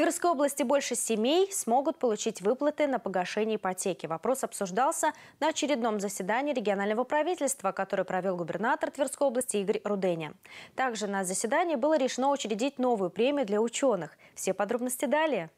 Тверской области больше семей смогут получить выплаты на погашение ипотеки. Вопрос обсуждался на очередном заседании регионального правительства, которое провел губернатор Тверской области Игорь Руденя. Также на заседании было решено учредить новую премию для ученых. Все подробности далее.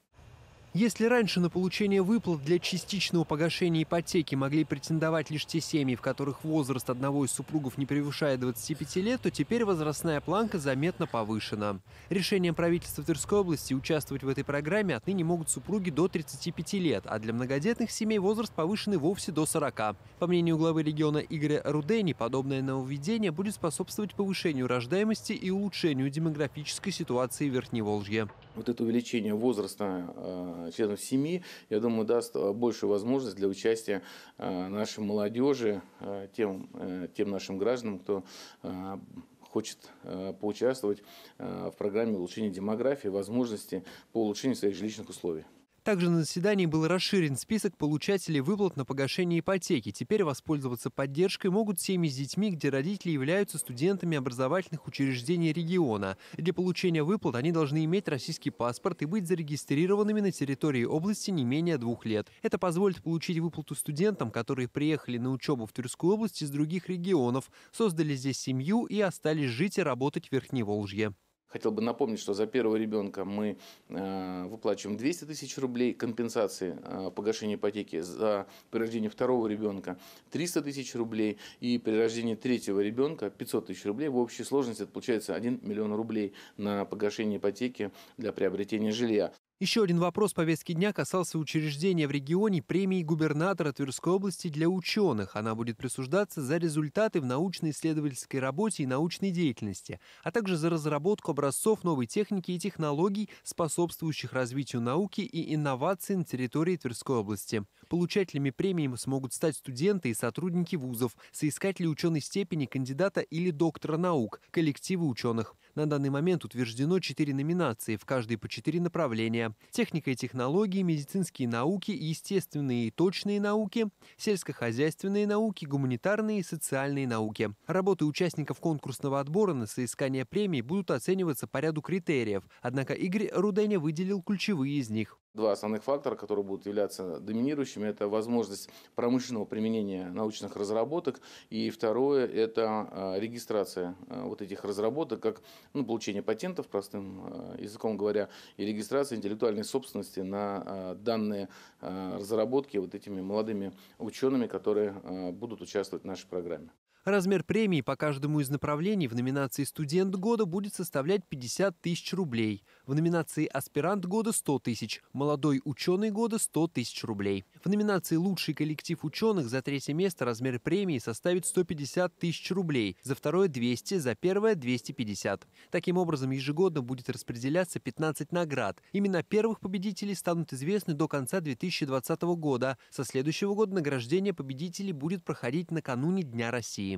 Если раньше на получение выплат для частичного погашения ипотеки могли претендовать лишь те семьи, в которых возраст одного из супругов не превышает 25 лет, то теперь возрастная планка заметно повышена. Решением правительства Тверской области участвовать в этой программе отныне могут супруги до 35 лет, а для многодетных семей возраст повышенный вовсе до 40. По мнению главы региона Игоря Рудени, подобное нововведение будет способствовать повышению рождаемости и улучшению демографической ситуации в Верхневолжье. Вот это увеличение возраста э, Э, членов семьи, я думаю, даст э, большую возможность для участия э, нашей молодежи, тем, тем нашим гражданам, кто хочет поучаствовать в программе улучшения демографии, возможности по улучшению своих жилищных условий. Также на заседании был расширен список получателей выплат на погашение ипотеки. Теперь воспользоваться поддержкой могут семьи с детьми, где родители являются студентами образовательных учреждений региона. Для получения выплат они должны иметь российский паспорт и быть зарегистрированными на территории области не менее двух лет. Это позволит получить выплату студентам, которые приехали на учебу в Тверскую область из других регионов, создали здесь семью и остались жить и работать в Верхневолжье. Хотел бы напомнить, что за первого ребенка мы э, выплачиваем 200 тысяч рублей компенсации э, погашения ипотеки, за при рождении второго ребенка 300 тысяч рублей и при рождении третьего ребенка 500 тысяч рублей. В общей сложности это получается 1 миллион рублей на погашение ипотеки для приобретения жилья. Еще один вопрос повестки дня касался учреждения в регионе премии губернатора Тверской области для ученых. Она будет присуждаться за результаты в научно-исследовательской работе и научной деятельности, а также за разработку образцов новой техники и технологий, способствующих развитию науки и инноваций на территории Тверской области. Получателями премии смогут стать студенты и сотрудники вузов, соискатели ученой степени кандидата или доктора наук, коллективы ученых. На данный момент утверждено 4 номинации, в каждой по 4 направления. Техника и технологии, медицинские науки, естественные и точные науки, сельскохозяйственные науки, гуманитарные и социальные науки. Работы участников конкурсного отбора на соискание премий будут оцениваться по ряду критериев, однако Игорь Руденя выделил ключевые из них. Два основных фактора, которые будут являться доминирующими, это возможность промышленного применения научных разработок, и второе – это а, регистрация а, вот этих разработок, как ну, получение патентов, простым а, языком говоря, и регистрация интеллектуальной собственности на данные разработки вот этими молодыми учеными, которые будут участвовать в нашей программе. Размер премии по каждому из направлений в номинации «Студент года» будет составлять 50 тысяч рублей, в номинации «Аспирант года» – 100 тысяч, «Молодой ученый года» – 100 тысяч рублей. В номинации «Лучший коллектив ученых» за третье место размер премии составит 150 тысяч рублей, за второе – 200, за первое – 250. Таким образом, ежегодно будет распределяться 15 наград. Имена первых победителей станут известны до конца 2020 года. Со следующего года награждение победителей будет проходить накануне Дня России.